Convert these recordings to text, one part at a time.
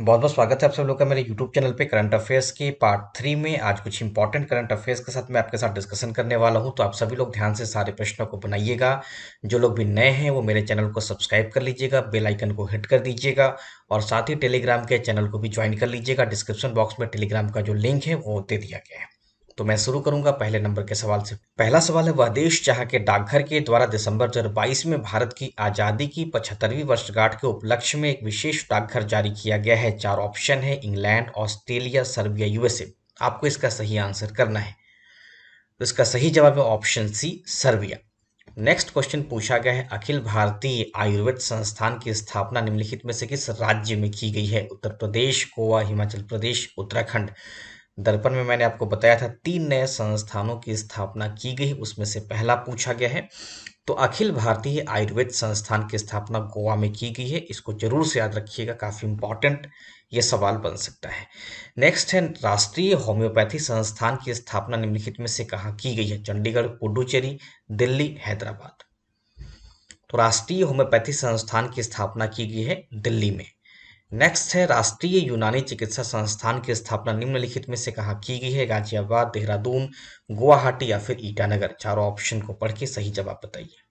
बहुत बहुत स्वागत है आप सब लोग का मेरे YouTube चैनल पे करंट अफेयर्स के पार्ट थ्री में आज कुछ इंपॉर्टेंट करंट अफेयर्स के साथ मैं आपके साथ डिस्कशन करने वाला हूं तो आप सभी लोग ध्यान से सारे प्रश्नों को बनाइएगा जो लोग भी नए हैं वो मेरे चैनल को सब्सक्राइब कर लीजिएगा बेल आइकन को हिट कर दीजिएगा और साथ ही टेलीग्राम के चैनल को भी ज्वाइन कर लीजिएगा डिस्क्रिप्शन बॉक्स में टेलीग्राम का जो लिंक है वो दे दिया गया है तो मैं शुरू करूंगा पहले नंबर के सवाल से पहला सवाल है वह देश चाह के डाकघर के द्वारा दिसंबर 2022 में भारत की आज़ादी की पचहत्तरवीं वर्षगांठ के उपलक्ष्य में एक विशेष डाकघर जारी किया गया है चार ऑप्शन है इंग्लैंड ऑस्ट्रेलिया सर्बिया यूएसए आपको इसका सही आंसर करना है तो इसका सही जवाब है option C Serbia next question पूछा गया है अखिल भारतीय आयुर्वेद संस्थान की स्थापना निम्नलिखित में से किस राज्य में की गई है उत्तर प्रदेश गोवा हिमाचल प्रदेश उत्तराखंड दर्पण में मैंने आपको बताया था तीन नए संस्थानों की स्थापना की गई उसमें से पहला पूछा गया है तो अखिल भारतीय आयुर्वेद संस्थान की स्थापना गोवा में की गई है इसको जरूर से याद रखिएगा काफ़ी इंपॉर्टेंट ये सवाल बन सकता है नेक्स्ट है राष्ट्रीय होम्योपैथी संस्थान की स्थापना निम्नलिखित में से कहा की गई है चंडीगढ़ पुडुचेरी दिल्ली हैदराबाद तो राष्ट्रीय होम्योपैथी संस्थान की स्थापना की गई है दिल्ली में नेक्स्ट है राष्ट्रीय यूनानी चिकित्सा संस्थान की स्थापना निम्नलिखित में से कहा की गई है गाजियाबाद देहरादून गुवाहाटी या फिर ईटानगर चारों ऑप्शन को पढ़ के सही जवाब बताइए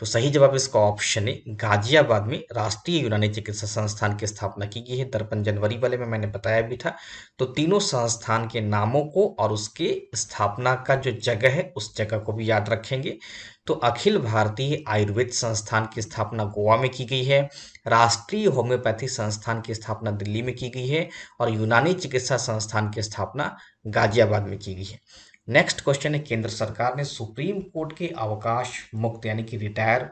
तो सही जवाब इसका ऑप्शन है गाजियाबाद में राष्ट्रीय यूनानी चिकित्सा संस्थान की स्थापना की गई है दर्पण जनवरी वाले में मैंने बताया भी था तो तीनों संस्थान के नामों को और उसके स्थापना का जो जगह है उस जगह को भी याद रखेंगे तो अखिल भारतीय आयुर्वेद संस्थान की स्थापना गोवा में की गई है राष्ट्रीय होम्योपैथी संस्थान की स्थापना दिल्ली में की गई है और यूनानी चिकित्सा संस्थान की स्थापना गाजियाबाद में की गई है नेक्स्ट क्वेश्चन है केंद्र सरकार ने सुप्रीम कोर्ट के अवकाश मुक्त यानी कि रिटायर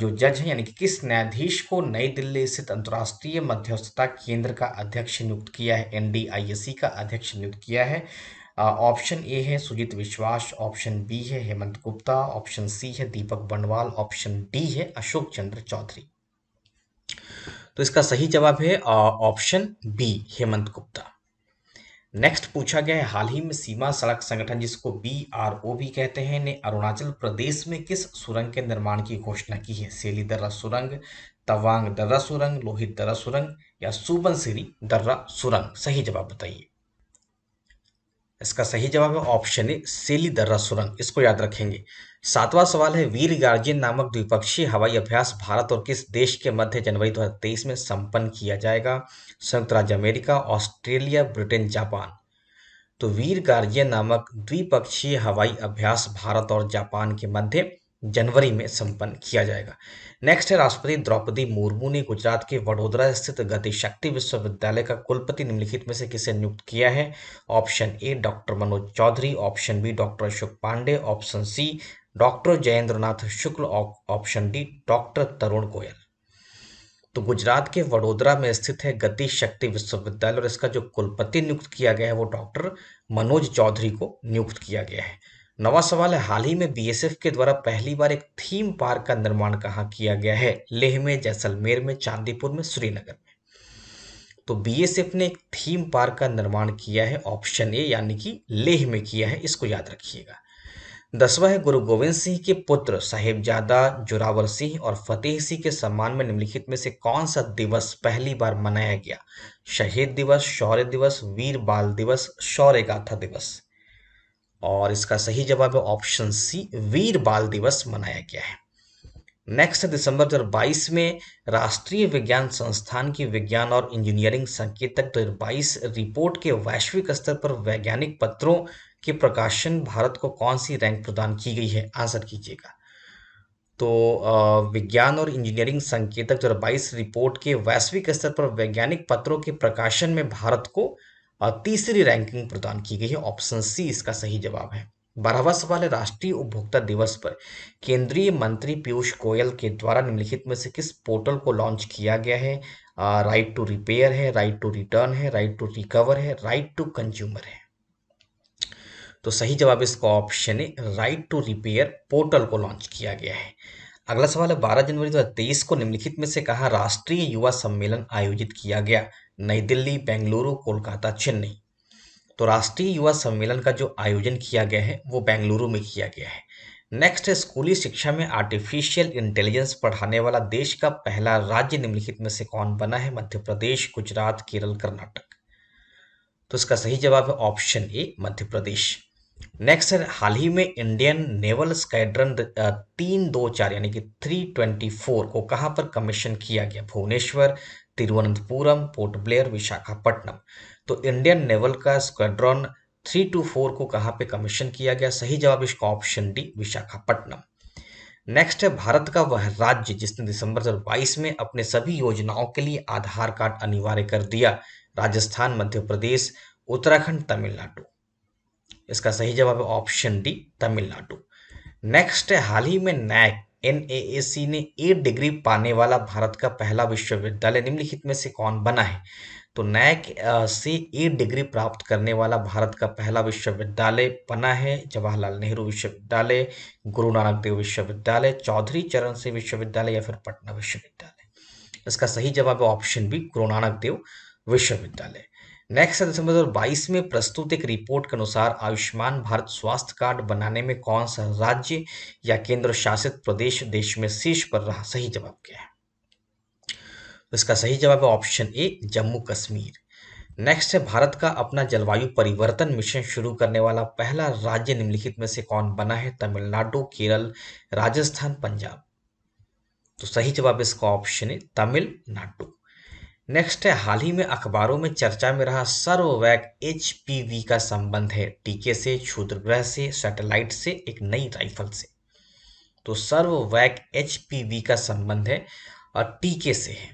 जो जज है यानी कि किस न्यायाधीश को नई दिल्ली स्थित अंतर्राष्ट्रीय मध्यस्थता केंद्र का अध्यक्ष नियुक्त किया है एनडीआईएसी का अध्यक्ष नियुक्त किया है ऑप्शन ए है सुजीत विश्वास ऑप्शन बी है हेमंत गुप्ता ऑप्शन सी है दीपक बनवाल ऑप्शन डी है अशोक चंद्र चौधरी तो इसका सही जवाब है option B Hemant Gupta next पूछा गया है हाल ही में सीमा सड़क संगठन जिसको बी आर ओ भी कहते हैं ने अरुणाचल प्रदेश में किस सुरंग के निर्माण की घोषणा की है सेली दर्रा सुरंग तवांग दर्रा सुरंग लोहित दर्रा सुरंग या सुबनसिरी दर्रा सुरंग सही जवाब बताइए इसका सही जवाब है ऑप्शन ए सेली दर्रा सुरंग इसको याद रखेंगे सातवां सवाल है वीर गार्जियन नामक द्विपक्षीय हवाई अभ्यास भारत और किस देश के मध्य जनवरी 2023 में संपन्न किया जाएगा संयुक्त राज्य अमेरिका ऑस्ट्रेलिया ब्रिटेन जापान तो वीर गार्जियन नामक द्विपक्षीय हवाई अभ्यास भारत और जापान के मध्य जनवरी में संपन्न किया जाएगा नेक्स्ट है राष्ट्रपति द्रौपदी मुर्मू ने गुजरात के वडोदरा स्थित गतिशक्ति विश्वविद्यालय का कुलपति निम्नलिखित में से किसे नियुक्त किया है option A doctor Manoj Chaudhary option B doctor Ashok Pandey option C doctor Jayendranath Shukla option D doctor Tarun Goyal तो गुजरात के वडोदरा में स्थित है गति शक्ति विश्वविद्यालय और इसका जो कुलपति नियुक्त किया गया है वो डॉक्टर मनोज चौधरी को नियुक्त किया गया है नवा सवाल है हाल ही में बीएसएफ के द्वारा पहली बार एक थीम पार्क का निर्माण कहाँ किया गया है लेह में जैसलमेर में चांदीपुर में श्रीनगर में तो बीएसएफ ने एक थीम पार्क का निर्माण किया है ऑप्शन ए यानी कि लेह में किया है इसको याद रखिएगा दसवा है गुरु गोविंद सिंह के पुत्र साहेबजादा जोरावर सिंह और फतेह सिंह के सम्मान में निम्नलिखित में से कौन सा दिवस पहली बार मनाया गया शहीद दिवस शौर्य दिवस वीर बाल दिवस शौर्य गाथा दिवस और इसका सही जवाब है ऑप्शन सी वीर बाल दिवस मनाया गया है नेक्स्ट दिसंबर 2022 में राष्ट्रीय विज्ञान संस्थान की विज्ञान और इंजीनियरिंग संकेतक 2022 रिपोर्ट के वैश्विक स्तर पर वैज्ञानिक पत्रों के प्रकाशन भारत को कौन सी रैंक प्रदान की गई है आंसर कीजिएगा तो विज्ञान और इंजीनियरिंग संकेतक 2022 रिपोर्ट के वैश्विक स्तर पर वैज्ञानिक पत्रों के प्रकाशन में भारत को और तीसरी रैंकिंग प्रदान की गई है ऑप्शन सी इसका सही जवाब है बारहवा सवाल है राष्ट्रीय उपभोक्ता दिवस पर केंद्रीय मंत्री पीयूष गोयल के द्वारा निम्नलिखित में से किस पोर्टल को लॉन्च किया गया है राइट टू रिपेयर है राइट टू रिटर्न है राइट टू रिकवर है राइट टू कंज्यूमर है तो सही जवाब इसका ऑप्शन है राइट टू रिपेयर पोर्टल को लॉन्च किया गया है अगला सवाल है बारह जनवरी दो को निम्नलिखित में से कहा राष्ट्रीय युवा सम्मेलन आयोजित किया गया नई दिल्ली बेंगलुरु कोलकाता चेन्नई तो राष्ट्रीय युवा सम्मेलन का जो आयोजन किया गया है वो बेंगलुरु में किया गया है नेक्स्ट स्कूली शिक्षा में आर्टिफिशियल इंटेलिजेंस पढ़ाने वाला देश का पहला राज्य निम्नलिखित में से कौन बना है मध्य प्रदेश गुजरात केरल कर्नाटक तो इसका सही जवाब है ऑप्शन ए मध्य प्रदेश नेक्स्ट है हाल ही में इंडियन नेवल स्कैड्रन तीन दो चार यानी कि थ्री ट्वेंटी फोर को कहाँ पर कमीशन किया गया भुवनेश्वर तिरुवनंतपुरम पोर्ट ब्लेयर विशाखापट्टनम तो इंडियन नेवल का स्क्वाड्रॉन थ्री टू फोर को कहाँ पे कमीशन किया गया सही जवाब इसका ऑप्शन डी विशाखापट्टनम नेक्स्ट है भारत का वह राज्य जिसने दिसंबर 2022 में अपने सभी योजनाओं के लिए आधार कार्ड अनिवार्य कर दिया राजस्थान मध्य प्रदेश उत्तराखंड तमिलनाडु इसका सही जवाब है ऑप्शन डी तमिलनाडु नेक्स्ट है हाल ही में नैक एन ने एट डिग्री पाने वाला भारत का पहला विश्वविद्यालय निम्नलिखित में से कौन बना है तो नैक से एट डिग्री प्राप्त करने वाला भारत का पहला विश्वविद्यालय बना है जवाहरलाल नेहरू विश्वविद्यालय गुरु नानक देव विश्वविद्यालय चौधरी चरण सिंह विश्वविद्यालय या फिर पटना विश्वविद्यालय इसका सही जवाब है ऑप्शन बी गुरु नानक देव विश्वविद्यालय नेक्स्ट है दिसंबर दो में प्रस्तुत एक रिपोर्ट के अनुसार आयुष्मान भारत स्वास्थ्य कार्ड बनाने में कौन सा राज्य या केंद्र शासित प्रदेश देश में शीर्ष पर रहा सही जवाब क्या है तो इसका सही जवाब है option A Jammu Kashmir next है भारत का अपना जलवायु परिवर्तन मिशन शुरू करने वाला पहला राज्य निम्नलिखित में से कौन बना है तमिलनाडु केरल राजस्थान पंजाब तो सही जवाब इसका ऑप्शन है तमिलनाडु नेक्स्ट है हाल ही में अखबारों में चर्चा में रहा सर्ववैक एच का संबंध है टीके से क्षुद्रग्रह से सैटेलाइट से एक नई राइफल से तो सर्ववैग एच का संबंध है और टीके से है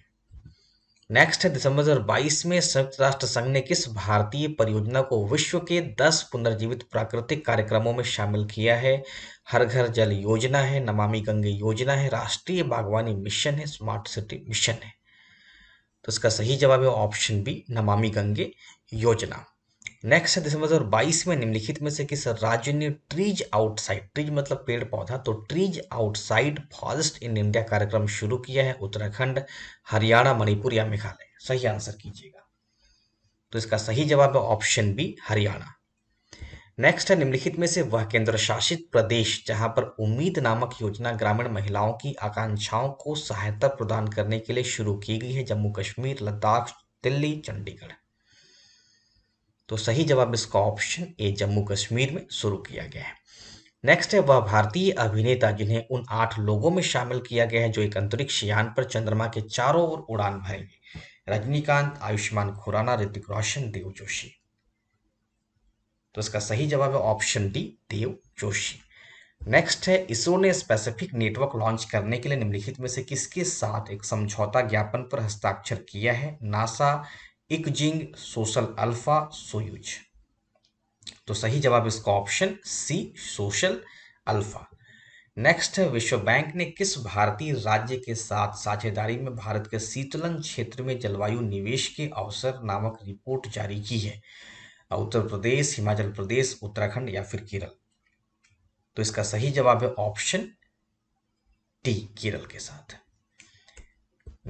नेक्स्ट है दिसंबर 2022 में संयुक्त राष्ट्र संघ ने किस भारतीय परियोजना को विश्व के 10 पुनर्जीवित प्राकृतिक कार्यक्रमों में शामिल किया है हर घर जल योजना है नमामि गंगे योजना है राष्ट्रीय बागवानी मिशन है स्मार्ट सिटी मिशन है तो इसका सही जवाब है ऑप्शन बी नमामि गंगे योजना नेक्स्ट है दिसंबर दो में निम्नलिखित में से किस राज्य ने ट्रीज आउटसाइड ट्रीज मतलब पेड़ पौधा तो trees outside forest in India कार्यक्रम शुरू किया है उत्तराखंड हरियाणा मणिपुर या मेघालय सही आंसर कीजिएगा तो इसका सही जवाब है ऑप्शन बी हरियाणा नेक्स्ट है निम्नलिखित में से वह केंद्र शासित प्रदेश जहां पर उम्मीद नामक योजना ग्रामीण महिलाओं की आकांक्षाओं को सहायता प्रदान करने के लिए शुरू की गई है जम्मू कश्मीर लद्दाख दिल्ली चंडीगढ़ तो सही जवाब इसका ऑप्शन ए जम्मू कश्मीर में शुरू किया गया है नेक्स्ट है वह भारतीय अभिनेता जिन्हें उन आठ लोगों में शामिल किया गया है जो एक अंतरिक्ष यान पर चंद्रमा के चारों ओर उड़ान भरेंगे रजनीकांत आयुष्मान खुराना ऋतिक रोशन देव जोशी तो इसका सही जवाब है option D Dev Joshi next है इसरो ने स्पेसिफिक नेटवर्क लॉन्च करने के लिए निम्नलिखित में से किसके साथ एक समझौता ज्ञापन पर हस्ताक्षर किया है नासा इकजिंग सोशल अल्फा सोयूज तो सही जवाब इसका option C social alpha next है विश्व बैंक ने किस भारतीय राज्य के साथ साझेदारी में भारत के शीतलन क्षेत्र में जलवायु निवेश के अवसर नामक रिपोर्ट जारी की है उत्तर प्रदेश हिमाचल प्रदेश उत्तराखंड या फिर केरल तो इसका सही जवाब है ऑप्शन टी केरल के साथ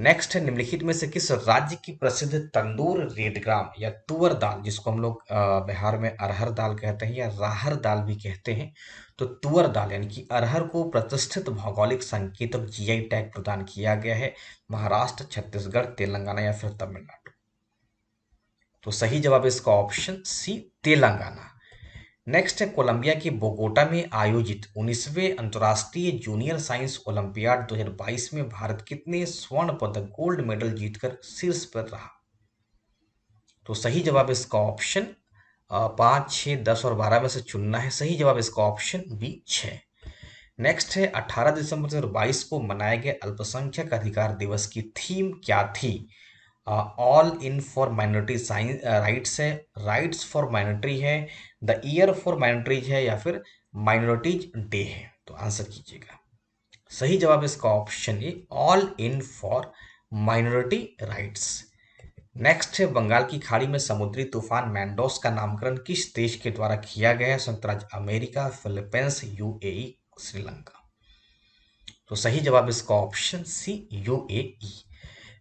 नेक्स्ट है निम्नलिखित में से किस राज्य की प्रसिद्ध तंदूर रेडग्राम या तुअर दाल जिसको हम लोग बिहार में अरहर दाल कहते हैं या राहर दाल भी कहते हैं तो तुअर दाल यानी कि अरहर को प्रतिष्ठित भौगोलिक संकेतक जीआई टैग प्रदान किया गया है महाराष्ट्र छत्तीसगढ़ तेलंगाना या फिर तमिलनाडु तो सही जवाब इसका ऑप्शन सी तेलंगाना नेक्स्ट है कोलंबिया के बोगोटा में आयोजित 19वें अंतर्राष्ट्रीय जूनियर साइंस ओलंपियाड 2022 में भारत कितने स्वर्ण पदक गोल्ड मेडल जीतकर शीर्ष पर रहा तो सही जवाब इसका ऑप्शन पाँच छः दस और बारह में से चुनना है सही जवाब इसका ऑप्शन बी छः नेक्स्ट है 18 दिसंबर 2022 को मनाए गए अल्पसंख्यक अधिकार दिवस की थीम क्या थी all in for minority science rights है राइट्स फॉर माइनॉरिटी है द ईयर फॉर माइनॉरिटीज है या फिर माइनॉरिटीज डे है तो आंसर कीजिएगा सही जवाब इसका option A all in for minority rights next है बंगाल की खाड़ी में समुद्री तूफान मैंडोस का नामकरण किस देश के द्वारा किया गया है संयुक्त राज्य America Philippines UAE e, Sri Lanka तो सही जवाब इसका ऑप्शन सी यूएई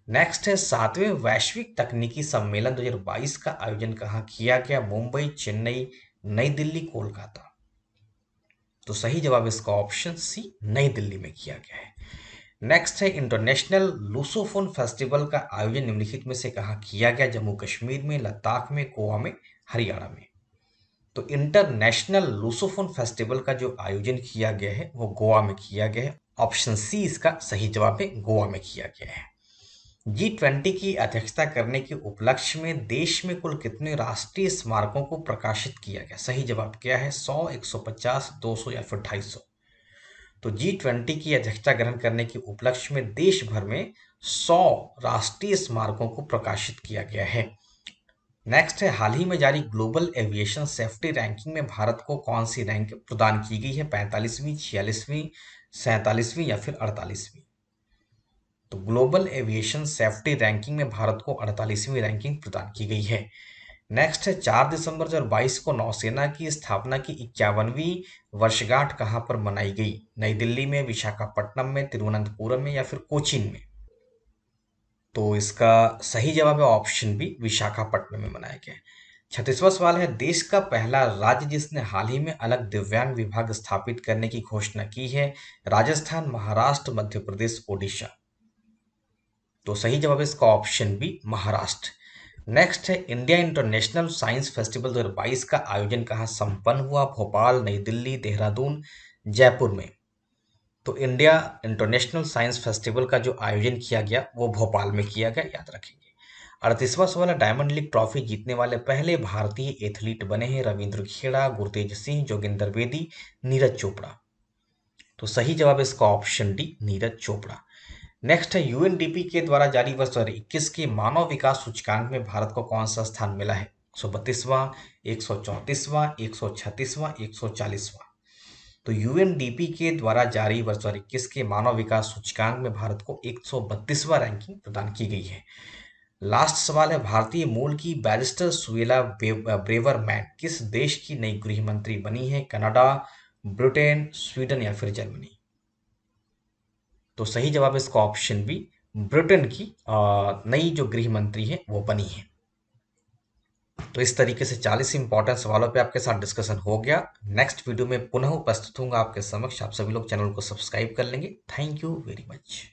नेक्स्ट है सातवें वैश्विक तकनीकी सम्मेलन 2022 का आयोजन कहाँ किया गया मुंबई चेन्नई नई दिल्ली कोलकाता तो सही जवाब इसका ऑप्शन सी नई दिल्ली में किया गया है नेक्स्ट है इंटरनेशनल लूसोफोन फेस्टिवल का आयोजन निम्नलिखित में से कहा किया गया जम्मू कश्मीर में लद्दाख में गोवा में हरियाणा में तो इंटरनेशनल लूसोफोन फेस्टिवल का जो आयोजन किया गया है वो गोवा में किया गया है ऑप्शन सी इसका सही जवाब है गोवा में किया गया है जी ट्वेंटी की अध्यक्षता करने के उपलक्ष्य में देश में कुल कितने राष्ट्रीय स्मारकों को प्रकाशित किया गया सही जवाब क्या है 100, 150, 200 या फिर सौ तो जी ट्वेंटी की अध्यक्षता ग्रहण करने के उपलक्ष्य में देश भर में 100 राष्ट्रीय स्मारकों को प्रकाशित किया गया है नेक्स्ट है हाल ही में जारी ग्लोबल एविएशन सेफ्टी रैंकिंग में भारत को कौन सी रैंक प्रदान की गई है पैंतालीसवीं छियालीसवीं सैंतालीसवीं या फिर अड़तालीसवीं तो ग्लोबल एविएशन सेफ्टी रैंकिंग में भारत को 48वीं रैंकिंग प्रदान की गई है नेक्स्ट है चार दिसंबर दो को नौसेना की स्थापना की इक्यावनवीं वर्षगांठ कहाँ पर मनाई गई नई दिल्ली में विशाखापट्टनम में तिरुवनंतपुरम में या फिर कोचीन में तो इसका सही जवाब है ऑप्शन बी विशाखापट्टनम में मनाया गया छत्तीसवां सवाल है देश का पहला राज्य जिसने हाल ही में अलग दिव्यांग विभाग स्थापित करने की घोषणा की है राजस्थान महाराष्ट्र मध्य प्रदेश ओडिशा तो सही जवाब है इसका ऑप्शन बी महाराष्ट्र नेक्स्ट है इंडिया इंटरनेशनल साइंस फेस्टिवल 2022 का आयोजन कहाँ संपन्न हुआ भोपाल नई दिल्ली देहरादून जयपुर में तो इंडिया इंटरनेशनल साइंस फेस्टिवल का जो आयोजन किया गया वो भोपाल में किया गया याद रखेंगे अड़तीसवां सवाल है डायमंड लीग ट्रॉफी जीतने वाले पहले भारतीय एथलीट बने हैं रविंद्र खेड़ा गुरतेज सिंह जोगिंदर बेदी नीरज चोपड़ा तो सही जवाब इसका option D Neeraj Chopra next है यूएनडीपी के द्वारा जारी वर्ष दो के मानव विकास सूचकांक में भारत को कौन सा स्थान मिला है एक सौ बत्तीसवां एक सौ चौंतीसवां एक सौ एक सौ तो यूएनडीपी के द्वारा जारी वर्ष दो इक्कीस के मानव विकास सूचकांक में भारत को एक सौ बत्तीसवा रैंकिंग प्रदान की गई है लास्ट सवाल है भारतीय मूल की बैरिस्टर ब्रेवर मैन किस देश की नई गृह मंत्री बनी है कनाडा ब्रिटेन स्वीडन या फिर जर्मनी तो सही जवाब इसका ऑप्शन बी ब्रिटेन की नई जो गृह मंत्री है वो बनी है तो इस तरीके से 40 इंपॉर्टेंट सवालों पे आपके साथ डिस्कशन हो गया नेक्स्ट वीडियो में पुनः उपस्थित हूँ आपके समक्ष आप सभी लोग चैनल को सब्सक्राइब कर लेंगे थैंक यू वेरी मच